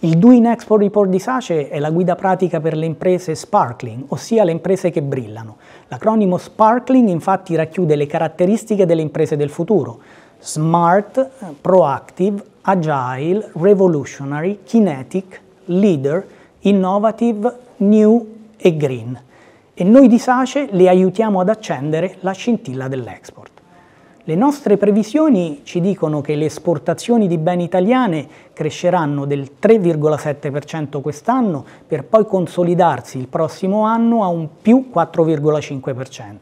Il Doing Export Report di SACE è la guida pratica per le imprese sparkling, ossia le imprese che brillano. L'acronimo sparkling infatti racchiude le caratteristiche delle imprese del futuro. Smart, proactive, agile, revolutionary, kinetic, leader, innovative, new e green. E noi di SACE le aiutiamo ad accendere la scintilla dell'export. Le nostre previsioni ci dicono che le esportazioni di beni italiane cresceranno del 3,7% quest'anno per poi consolidarsi il prossimo anno a un più 4,5%.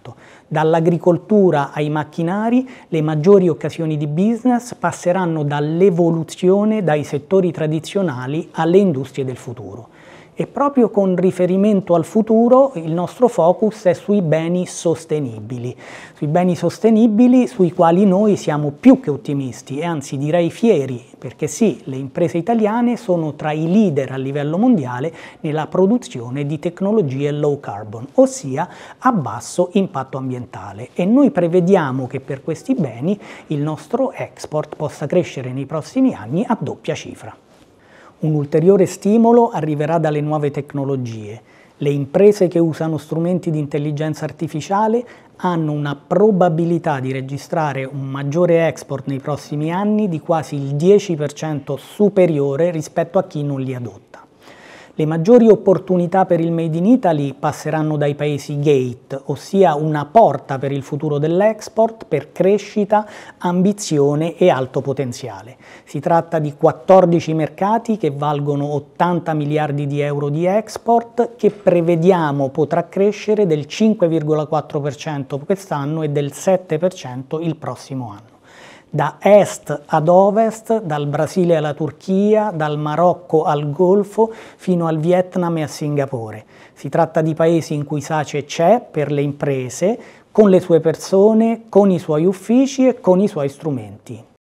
Dall'agricoltura ai macchinari le maggiori occasioni di business passeranno dall'evoluzione dai settori tradizionali alle industrie del futuro e proprio con riferimento al futuro il nostro focus è sui beni sostenibili, sui beni sostenibili sui quali noi siamo più che ottimisti e anzi direi fieri, perché sì, le imprese italiane sono tra i leader a livello mondiale nella produzione di tecnologie low carbon, ossia a basso impatto ambientale e noi prevediamo che per questi beni il nostro export possa crescere nei prossimi anni a doppia cifra. Un ulteriore stimolo arriverà dalle nuove tecnologie. Le imprese che usano strumenti di intelligenza artificiale hanno una probabilità di registrare un maggiore export nei prossimi anni di quasi il 10% superiore rispetto a chi non li adotta. Le maggiori opportunità per il Made in Italy passeranno dai paesi gate, ossia una porta per il futuro dell'export per crescita, ambizione e alto potenziale. Si tratta di 14 mercati che valgono 80 miliardi di euro di export che prevediamo potrà crescere del 5,4% quest'anno e del 7% il prossimo anno da est ad ovest, dal Brasile alla Turchia, dal Marocco al Golfo, fino al Vietnam e a Singapore. Si tratta di paesi in cui SACE c'è per le imprese, con le sue persone, con i suoi uffici e con i suoi strumenti.